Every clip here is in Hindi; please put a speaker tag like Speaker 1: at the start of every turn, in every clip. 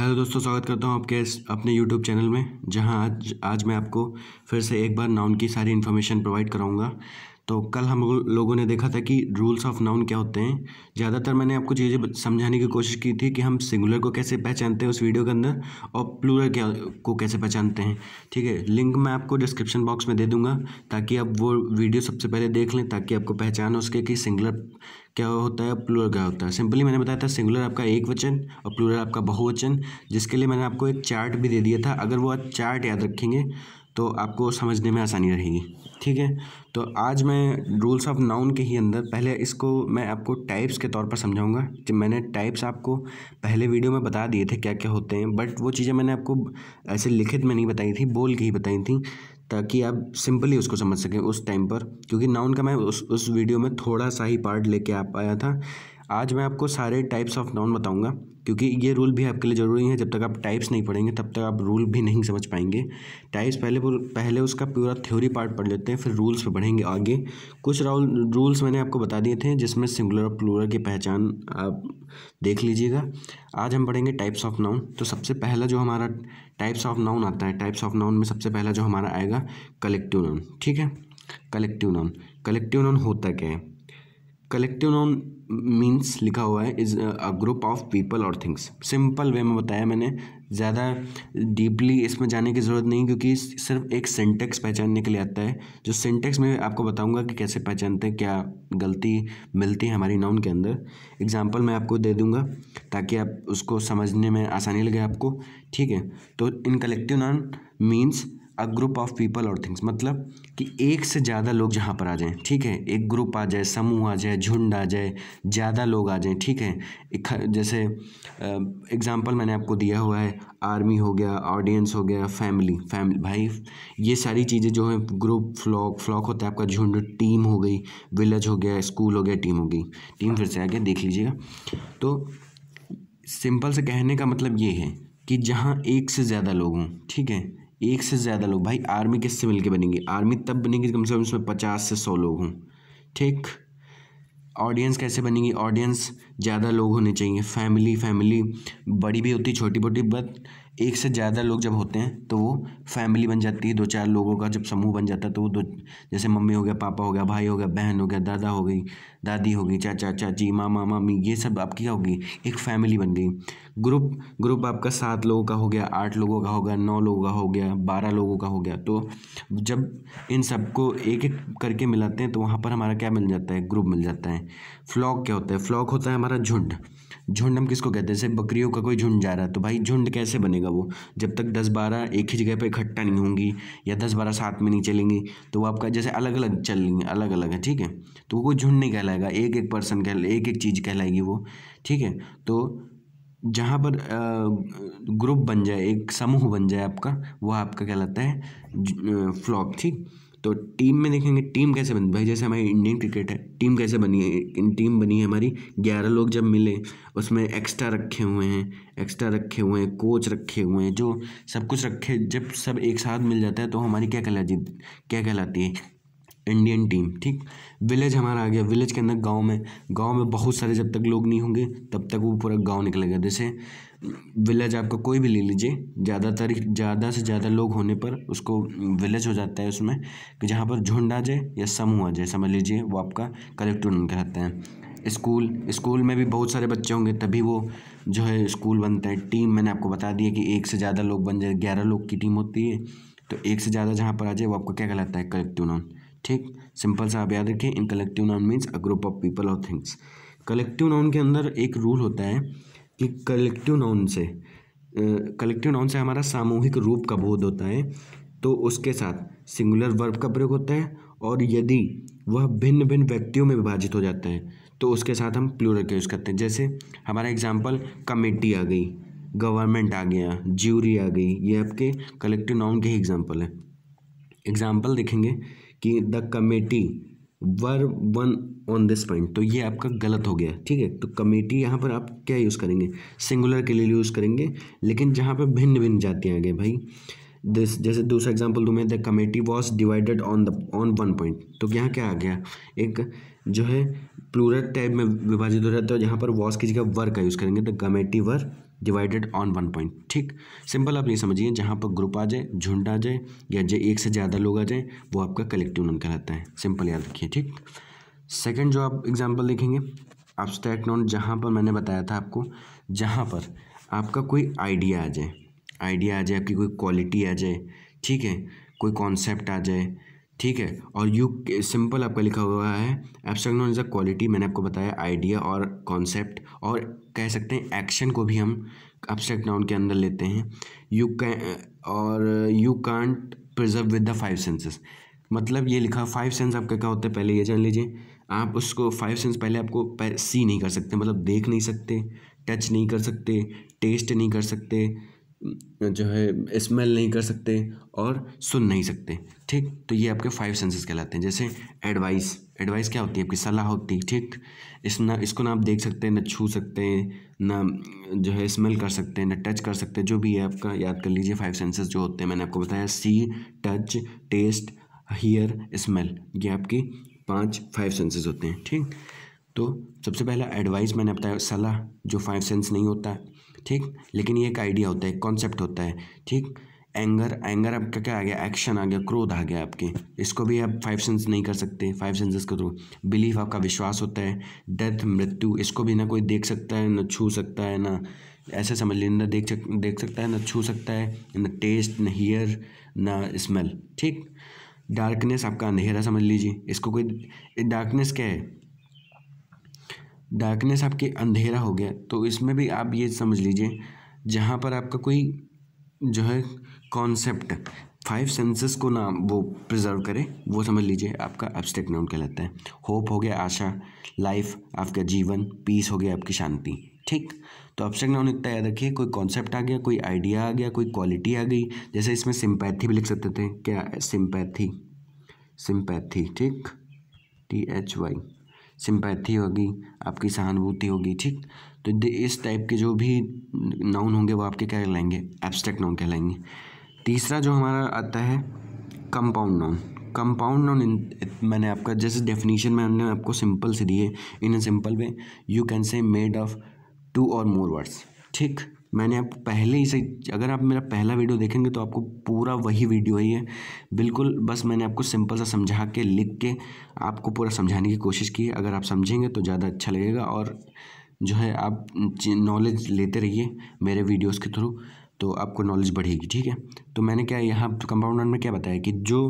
Speaker 1: हेलो दोस्तों स्वागत करता हूँ आपके इस अपने यूट्यूब चैनल में जहाँ आज आज मैं आपको फिर से एक बार नाउन की सारी इन्फॉर्मेशन प्रोवाइड कराऊँगा तो कल हम लोगों ने देखा था कि रूल्स ऑफ नाउन क्या होते हैं ज़्यादातर मैंने आपको चीज़ें समझाने की कोशिश की थी कि हम सिंगुलर को कैसे पहचानते हैं उस वीडियो के अंदर और प्लूरल क्या को कैसे पहचानते हैं ठीक है लिंक मैं आपको डिस्क्रिप्शन बॉक्स में दे दूंगा ताकि आप वो वीडियो सबसे पहले देख लें ताकि आपको पहचान हो उसके कि सिंगुलर क्या होता है प्लूरल क्या होता है सिंपली मैंने बताया था सिंगुलर आपका एक वचन और प्लूरल आपका बहुवचन जिसके लिए मैंने आपको एक चार्ट भी दे दिया था अगर वो आप चार्ट याद रखेंगे तो आपको समझने में आसानी रहेगी ठीक है तो आज मैं रूल्स ऑफ नाउन के ही अंदर पहले इसको मैं आपको टाइप्स के तौर पर समझाऊंगा जब मैंने टाइप्स आपको पहले वीडियो में बता दिए थे क्या क्या होते हैं बट वो चीज़ें मैंने आपको ऐसे लिखित में नहीं बताई थी बोल के ही बताई थी ताकि आप सिंपली उसको समझ सकें उस टाइम पर क्योंकि नाउन का मैं उस उस वीडियो में थोड़ा सा ही पार्ट लेके आ पाया था आज मैं आपको सारे टाइप्स ऑफ नाउन बताऊंगा क्योंकि ये रूल भी आपके लिए ज़रूरी है जब तक आप टाइप्स नहीं पढ़ेंगे तब तक आप रूल भी नहीं समझ पाएंगे टाइप्स पहले पहले उसका पूरा थ्योरी पार्ट पढ़ लेते हैं फिर रूल्स पे बढ़ेंगे आगे कुछ राउल रूल्स मैंने आपको बता दिए थे जिसमें सिंगुलर और प्लूरल की पहचान आप देख लीजिएगा आज हम पढ़ेंगे टाइप्स ऑफ नाउन तो सबसे पहला जो हमारा टाइप्स ऑफ नाउन आता है टाइप्स ऑफ नाउन में सबसे पहला जो हमारा आएगा कलेक्टिव नाउन ठीक है कलेक्टिव नाउन कलेक्टिव नाउन होता क्या है कलेक्टिव नाउन मीन्स लिखा हुआ है is a group of people और थिंग्स सिंपल वे में बताया मैंने ज़्यादा डीपली इसमें जाने की ज़रूरत नहीं क्योंकि सिर्फ एक सेंटेक्स पहचानने के लिए आता है जो सिंटेक्स में आपको बताऊंगा कि कैसे पहचानते हैं क्या गलती मिलती है हमारी नाउन के अंदर एग्जाम्पल मैं आपको दे दूँगा ताकि आप उसको समझने में आसानी लगे आपको ठीक है तो in collective noun means a group of people और थिंग्स मतलब कि एक से ज़्यादा लोग जहाँ पर आ जाएं ठीक है एक ग्रुप आ जाए समूह आ जाए झुंड आ जाए ज़्यादा लोग आ जाएं ठीक है जैसे एग्ज़ाम्पल मैंने आपको दिया हुआ है आर्मी हो गया ऑडियंस हो गया फैमिली फैमिली भाई ये सारी चीज़ें जो हैं ग्रुप फ्लॉक फ्लॉक होता है आपका झुंड टीम हो गई विलेज हो गया स्कूल हो गया टीम हो गई टीम फिर से आ गया देख लीजिएगा तो सिंपल से कहने का मतलब ये है कि जहाँ एक से ज़्यादा लोग हों ठीक है एक से ज़्यादा लोग भाई आर्मी किससे मिल के आर्मी तब बनेगी कम से कम उसमें पचास से सौ लोग हों ठीक ऑडियंस कैसे बनेगी ऑडियंस ज़्यादा लोग होने चाहिए फैमिली फैमिली बड़ी भी होती छोटी मोटी बट एक से ज़्यादा लोग जब होते हैं तो वो फैमिली बन जाती है दो चार लोगों का जब समूह बन जाता है तो वो दो जैसे मम्मी हो गया पापा हो गया भाई हो गया बहन हो गया दादा हो गई दादी हो गई चाचा चाची मामा मामी ये सब आपकी क्या होगी एक फैमिली बन गई ग्रुप ग्रुप आपका सात लोगों का हो गया आठ लोगों का हो गया नौ लोगों का हो गया बारह लोगों का हो गया तो जब इन सबको एक एक करके मिलाते हैं तो वहाँ पर हमारा क्या मिल जाता है ग्रुप मिल जाता है फ्लॉक क्या होता है फ्लॉक होता है हमारा झुंड झुंड हम किसको कहते हैं जैसे बकरियों का कोई झुंड जा रहा है तो भाई झुंड कैसे बनेगा वो जब तक दस बारह एक ही जगह पे इकट्ठा नहीं होंगी या दस बारह साथ में नहीं चलेंगी तो वो आपका जैसे अलग अलग चलेंगे अलग अलग है ठीक है तो वो कोई झुंड नहीं कहलाएगा एक एक पर्सन कह एक एक चीज़ कहलाएगी वो ठीक है तो जहाँ पर ग्रुप बन जाए एक समूह बन जाए आपका वह आपका कहलाता है फ्लॉप ठीक तो टीम में देखेंगे टीम कैसे बनी भाई जैसे हमारी इंडियन क्रिकेट है टीम कैसे बनी है टीम बनी है हमारी ग्यारह लोग जब मिले उसमें एक्स्ट्रा रखे हुए हैं एक्स्ट्रा रखे हुए हैं कोच रखे हुए हैं जो सब कुछ रखे जब सब एक साथ मिल जाता है तो हमारी क्या कहलाती क्या कहलाती है इंडियन टीम ठीक विलेज हमारा आ गया विलेज के अंदर गांव में गांव में बहुत सारे जब तक लोग नहीं होंगे तब तक वो पूरा गांव निकलेगा जैसे विलेज आपका कोई भी ले लीजिए ज़्यादातर ज़्यादा से ज़्यादा लोग होने पर उसको विलेज हो जाता है उसमें कि जहाँ पर झुंड आ जाए या समूह आ जाए समझ लीजिए वो आपका कलेक्टर कहते हैं स्कूल स्कूल में भी बहुत सारे बच्चे होंगे तभी वो जो है स्कूल बनता है टीम मैंने आपको बता दिया कि एक से ज़्यादा लोग बन जाए ग्यारह लोग की टीम होती है तो एक से ज़्यादा जहाँ पर आ जाए वो आपको क्या कहलाता है कलेक्टिव नाउन ठीक सिंपल सा आप याद रखें in collective noun means a group of people और थिंग्स कलेक्टिव नाउन के अंदर एक रूल होता है कि कलेक्टिव नाउन से कलेक्टिव नाउन से हमारा सामूहिक रूप का बोध होता है तो उसके साथ सिंगुलर वर्ब का प्रयोग होता है और यदि वह भिन्न भिन्न व्यक्तियों में विभाजित हो जाता है तो उसके साथ हम प्लूरल का यूज़ करते हैं जैसे हमारा एग्जाम्पल कमेटी आ गई गवर्नमेंट आ गया ज्यूरी आ गई ये आपके कलेक्टिव नाउन के ही एग्जाम्पल है एग्जाम्पल देखेंगे कि the committee were one on this point तो ये आपका गलत हो गया ठीक है तो कमेटी यहाँ पर आप क्या यूज़ करेंगे सिंगुलर के लिए यूज़ करेंगे लेकिन जहाँ पर भिन्न भिन्न जातियाँ आ गई भाई दिस जैसे दूसरा एग्जाम्पल तुम्हें the committee was divided on the on one point तो यहाँ क्या आ गया एक जो है प्लूरल टाइप में विभाजित हो जाता है जहाँ पर वॉस की जगह वर का यूज़ करेंगे द तो committee were divided on one point ठीक सिंपल आप ये समझिए जहाँ पर ग्रुप आ जाए झुंड आ जाए या जो एक से ज़्यादा लोग आ जाएँ वो आपका कलेक्टिव नॉन कहलाता है सिंपल याद रखिए ठीक सेकेंड जो आप एग्जाम्पल देखेंगे आप स्टैक नॉन जहाँ पर मैंने बताया था आपको जहाँ पर आपका कोई आइडिया आ जाए आइडिया आ जाए आपकी कोई क्वालिटी आ जाए ठीक है कोई कॉन्सेप्ट आ जाए ठीक है और यू सिंपल आपका लिखा हुआ है एब्स्ट्रैक्ट नॉलेज ऑफ क्वालिटी मैंने आपको बताया आइडिया और कॉन्सेप्ट और कह सकते हैं एक्शन को भी हम एब्स्ट्रैक्ट नाउन के अंदर लेते हैं यू और you can't preserve with the five senses मतलब ये लिखा फाइव सेंस आपका क्या होता है पहले ये जान लीजिए आप उसको फाइव सेंस पहले आपको सी नहीं कर सकते मतलब देख नहीं सकते टच नहीं कर सकते टेस्ट नहीं कर सकते जो है स्मेल नहीं कर सकते और सुन नहीं सकते ठीक तो ये आपके फाइव सेंसेस कहलाते हैं जैसे एडवाइस एडवाइस क्या होती है आपकी सलाह होती है ठीक इस ना इसको ना आप देख सकते हैं ना छू सकते हैं ना जो है स्मेल कर सकते हैं ना टच कर सकते हैं जो भी है आपका याद कर लीजिए फाइव सेंसेस जो होते हैं मैंने आपको बताया see touch taste hear smell ये आपकी पाँच फाइव सेंसेस होते हैं ठीक तो सबसे पहला एडवाइस मैंने बताया सलाह जो फाइव सेंस नहीं होता है ठीक लेकिन ये एक आइडिया होता है एक कॉन्सेप्ट होता है ठीक एंगर एंगर आपका क्या आ गया एक्शन आ गया क्रोध आ गया आपके इसको भी आप फाइव सेंस नहीं कर सकते फाइव सेंसेस के थ्रू बिलीफ आपका विश्वास होता है डेथ मृत्यु इसको भी ना कोई देख सकता है ना छू सकता है ना ऐसे समझ लीजिए ना देख सक देख सकता है ना छू सकता है ना टेस्ट ना हीयर ना स्मेल ठीक डार्कनेस आपका अंधेरा समझ लीजिए इसको कोई डार्कनेस क्या है डार्कनेस आपके अंधेरा हो गया तो इसमें भी आप ये समझ लीजिए जहाँ पर आपका कोई जो है कॉन्सेप्ट फाइव सेंसेस को ना वो प्रिजर्व करें वो समझ लीजिए आपका एब्स्ट्रैक्ट नाउन कहलाता है होप हो गया आशा लाइफ आपका जीवन पीस हो गया आपकी शांति ठीक तो एब्स्ट्रैक्ट नाउन इतना याद रखिए कोई कॉन्सेप्ट आ गया कोई आइडिया आ गया कोई क्वालिटी आ गई जैसे इसमें सिंपैथी भी लिख सकते थे क्या सिंपैथी सिंपैथी ठीक टी एच वाई सिंपैथी होगी आपकी सहानुभूति होगी ठीक तो इस टाइप के जो भी नाउन होंगे वो आपके क्या कहलाएंगे एब्स्ट्रैक्ट नाउन कहलाएंगे तीसरा जो हमारा आता है कंपाउंड नाउन कंपाउंड नाउन मैंने आपका जैसे डेफिनेशन में हमने आपको सिंपल से दिए in simple way you can say made of two और मोर वर्ड्स ठीक मैंने आप पहले ही से अगर आप मेरा पहला वीडियो देखेंगे तो आपको पूरा वही वीडियो ही है बिल्कुल बस मैंने आपको सिंपल सा समझा के लिख के आपको पूरा समझाने की कोशिश की है अगर आप समझेंगे तो ज़्यादा अच्छा लगेगा और जो है आप नॉलेज लेते रहिए मेरे वीडियोस के थ्रू तो आपको नॉलेज बढ़ेगी ठीक है तो मैंने क्या यहाँ कंपाउंड में क्या बताया कि जो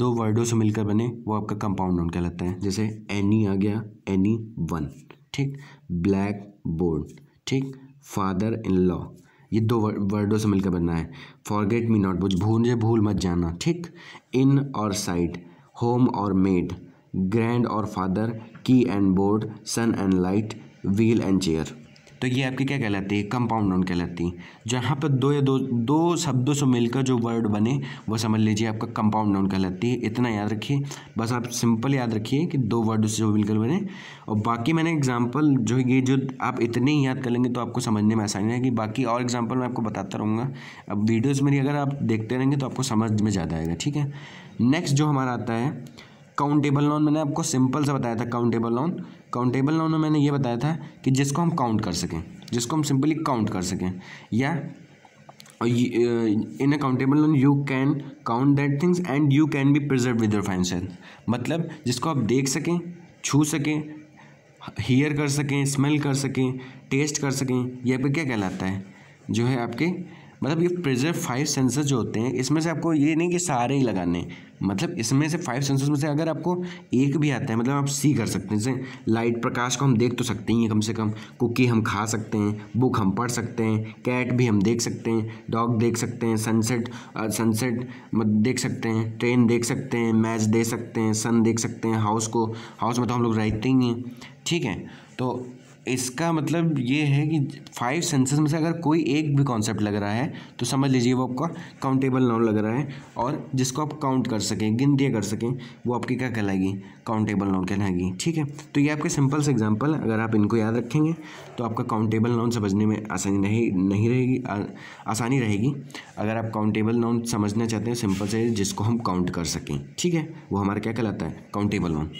Speaker 1: दो वर्डों से मिलकर बने वो आपका कंपाउंड नाउन कहलाता है जैसे एनी आ गया एनी वन ठीक ब्लैक बोर्ड ठीक फादर इन लॉ ये दो वर्डों से मिलकर बनना है फॉरगेट मी नॉट बुझ भूल भूल मत जाना ठीक इन और साइड होम और मेड ग्रैंड और father key and board sun and light wheel and chair तो ये आपकी क्या कहलाती है कंपाउंड नाउन कहलाती है जहाँ पर दो या दो दो शब्दों से मिलकर जो वर्ड बने वो समझ लीजिए आपका कंपाउंड नाउन कहलाती है इतना याद रखिए बस आप सिंपल याद रखिए कि दो वर्ड से जो मिलकर बने और बाकी मैंने एग्जाम्पल जो ये जो आप इतने ही याद कर लेंगे तो आपको समझने में आसानी रहेगी बाकी और एग्जाम्पल मैं आपको बताता रहूँगा अब वीडियोज़ मेरी अगर आप देखते रहेंगे तो आपको समझ में ज़्यादा आएगा ठीक है नेक्स्ट जो हमारा आता है काउंटेबल नाउन मैंने आपको सिंपल से बताया था काउंटेबल लोन काउंटेबल लोन में मैंने ये बताया था कि जिसको हम काउंट कर सकें जिसको हम सिंपली काउंट कर सकें या in a countable noun you can count that things and you can be preserve with your financial मतलब जिसको आप देख सकें छू सकें हीयर कर सकें स्मेल कर सकें टेस्ट कर सकें यह पर क्या कहलाता है जो है आपके मतलब ये प्रिजर्व फाइव सेंसर जो होते हैं इसमें से आपको ये नहीं कि सारे ही लगाने मतलब इसमें से फाइव सेंसर्स में से अगर आपको एक भी आता है मतलब आप सी कर सकते हैं जैसे लाइट प्रकाश को हम देख तो सकते ही हैं कम से कम कुकी हम खा सकते हैं बुक हम पढ़ सकते हैं कैट भी हम देख सकते हैं डॉग देख सकते हैं सनसेट सनसेट देख सकते हैं ट्रेन देख सकते हैं मैच देख सकते हैं सन देख सकते हैं हाउस को हाउस में तो हम लोग रहते ही हैं ठीक है तो इसका मतलब ये है कि फाइव सेंसेस में से अगर कोई एक भी कॉन्सेप्ट लग रहा है तो समझ लीजिए वो आपका काउंटेबल नाउन लग रहा है और जिसको आप काउंट कर सकें गिनती कर सकें वो आपकी क्या कहलाएगी काउंटेबल नाउन कहलाएगी ठीक है तो ये आपके सिंपल से एग्जाम्पल अगर आप इनको याद रखेंगे तो आपका काउंटेबल नाउन समझने में आसानी नहीं नहीं रहेगी आसानी रहेगी अगर आप काउंटेबल नाउन समझना चाहते हैं सिंपल से जिसको हम काउंट कर सकें ठीक है वो हमारा क्या कहलाता है काउंटेबल नाउन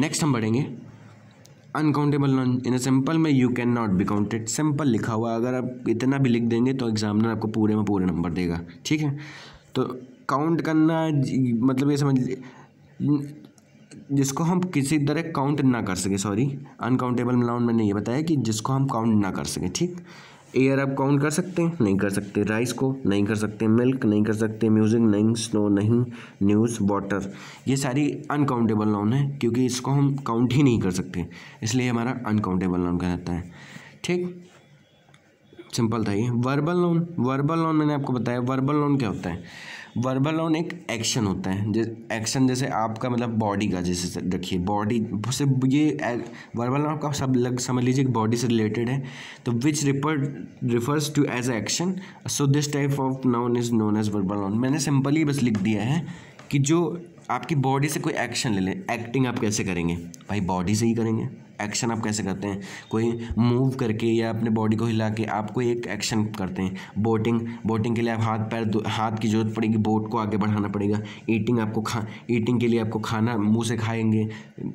Speaker 1: नेक्स्ट हम बढ़ेंगे अनकाउंटेबल नॉन इन सिंपल में you can not be counted simple लिखा हुआ अगर आप इतना भी लिख देंगे तो एग्जामिनर आपको पूरे में पूरे नंबर देगा ठीक है तो काउंट करना मतलब ये समझ जिसको हम किसी तरह काउंट ना कर सके सॉरी अनकाउंटेबल नाउन मैंने ये बताया कि जिसको हम काउंट ना कर सकें ठीक एयर आप काउंट कर सकते हैं नहीं कर सकते राइस को नहीं कर सकते मिल्क नहीं कर सकते म्यूज़िक नहीं स्नो नहीं न्यूज़ वाटर ये सारी अनकाउंटेबल नाउन है क्योंकि इसको हम काउंट ही नहीं कर सकते इसलिए हमारा अनकाउंटेबल नाउन कहलाता है ठीक सिंपल था ये वर्बल लोन वर्बल लोन मैंने आपको बताया वर्बल लोन क्या होता है वर्बल लोन एक एक्शन होता है जैसे एक्शन जैसे आपका मतलब बॉडी का जैसे रखिए बॉडी से ये वर्बल लोन का सब लग समझ लीजिए बॉडी से रिलेटेड है तो which refer refers to as action so this type of noun is known as verbal noun मैंने सिंपली बस लिख दिया है कि जो आपकी बॉडी से कोई एक्शन ले लें एक्टिंग आप कैसे करेंगे भाई बॉडी से ही करेंगे एक्शन आप कैसे करते हैं कोई मूव करके या अपने बॉडी को हिला के आप कोई एक एक्शन करते हैं बोटिंग बोटिंग के लिए आप हाथ पैर हाथ की ज़रूरत पड़ेगी बोट को आगे बढ़ाना पड़ेगा ईटिंग आपको खा ईटिंग के लिए आपको खाना मुँह से खाएंगे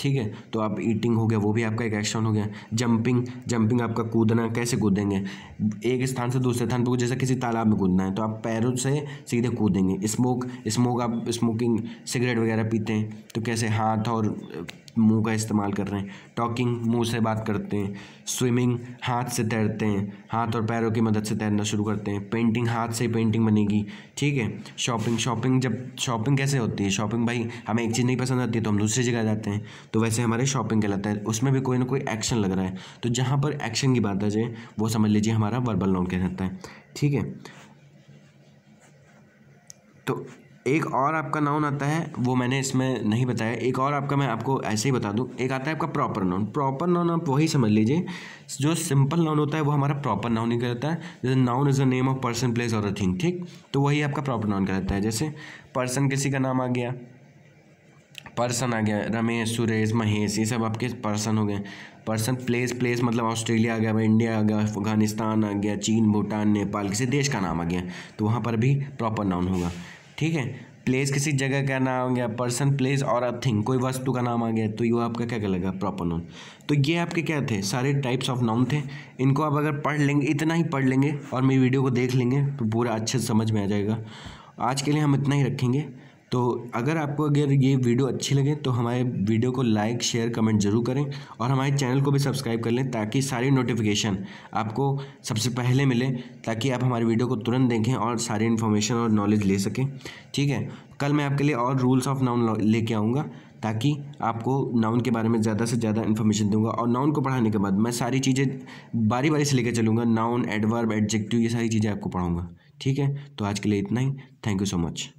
Speaker 1: ठीक है तो आप ईटिंग हो गया वो भी आपका एक एक्शन हो गया जंपिंग जंपिंग आपका कूदना कैसे कूदेंगे एक स्थान से दूसरे स्थान पर जैसे किसी तालाब में कूदना है तो आप पैरों से सीधे कूदेंगे स्मोक स्मोक आप स्मोकिंग सिगरेट वगैरह पीते हैं तो कैसे हाथ और मुंह का इस्तेमाल कर रहे हैं टॉकिंग मुंह से बात करते हैं स्विमिंग हाथ से तैरते हैं हाथ और पैरों की मदद से तैरना शुरू करते हैं पेंटिंग हाथ से ही पेंटिंग बनेगी ठीक है शॉपिंग शॉपिंग जब शॉपिंग कैसे होती है शॉपिंग भाई हमें एक चीज़ नहीं पसंद आती है तो हम दूसरी जगह जाते हैं तो वैसे हमारे शॉपिंग कहलाता है उसमें भी कोई ना कोई एक्शन लग रहा है तो जहाँ पर एक्शन की बात आ जाए वो समझ लीजिए हमारा वर्बल नॉन कहलाता है ठीक है तो एक और आपका नाउन आता है वो मैंने इसमें नहीं बताया एक और आपका मैं आपको ऐसे ही बता दूँ एक आता है आपका प्रॉपर नाउन प्रॉपर नाउन आप वही समझ लीजिए जो सिंपल नाउन होता है वो हमारा प्रॉपर नाउन ही कहता है जैसे noun is a name of person place और अ थिंग ठीक तो वही आपका प्रॉपर नाउन कहता है जैसे पर्सन किसी का नाम आ गया पर्सन आ गया रमेश सुरेश महेश ये सब आपके पर्सन हो गए पर्सन प्लेस प्लेस मतलब ऑस्ट्रेलिया आ गया इंडिया आ गया अफगानिस्तान आ गया चीन भूटान नेपाल किसी देश का नाम आ गया तो वहाँ पर भी प्रॉपर नाउन होगा ठीक है प्लेस किसी जगह का नाम आ गया पर्सन प्लेस और अ थिंग कोई वस्तु का नाम आ गया तो ये आपका क्या कहलाएगा प्रॉपर नाउन तो ये आपके क्या थे सारे टाइप्स ऑफ नाउन थे इनको आप अगर पढ़ लेंगे इतना ही पढ़ लेंगे और मेरी वीडियो को देख लेंगे तो पूरा अच्छे से समझ में आ जाएगा आज के लिए हम इतना ही रखेंगे तो अगर आपको अगर ये वीडियो अच्छी लगे तो हमारे वीडियो को लाइक शेयर कमेंट ज़रूर करें और हमारे चैनल को भी सब्सक्राइब कर लें ताकि सारी नोटिफिकेशन आपको सबसे पहले मिले ताकि आप हमारे वीडियो को तुरंत देखें और सारी इन्फॉर्मेशन और नॉलेज ले सकें ठीक है कल मैं आपके लिए और रूल्स ऑफ नाउन लेके आऊँगा ताकि आपको नाउन के बारे में ज़्यादा से ज़्यादा इन्फॉर्मेशन दूंगा और नाउन को पढ़ाने के बाद मैं सारी चीज़ें बारी बारी से लेकर चलूँगा नाउन एडवर्ब एडजेक्टिव ये सारी चीज़ें आपको पढ़ाऊँगा ठीक है तो आज के लिए इतना ही थैंक यू सो मच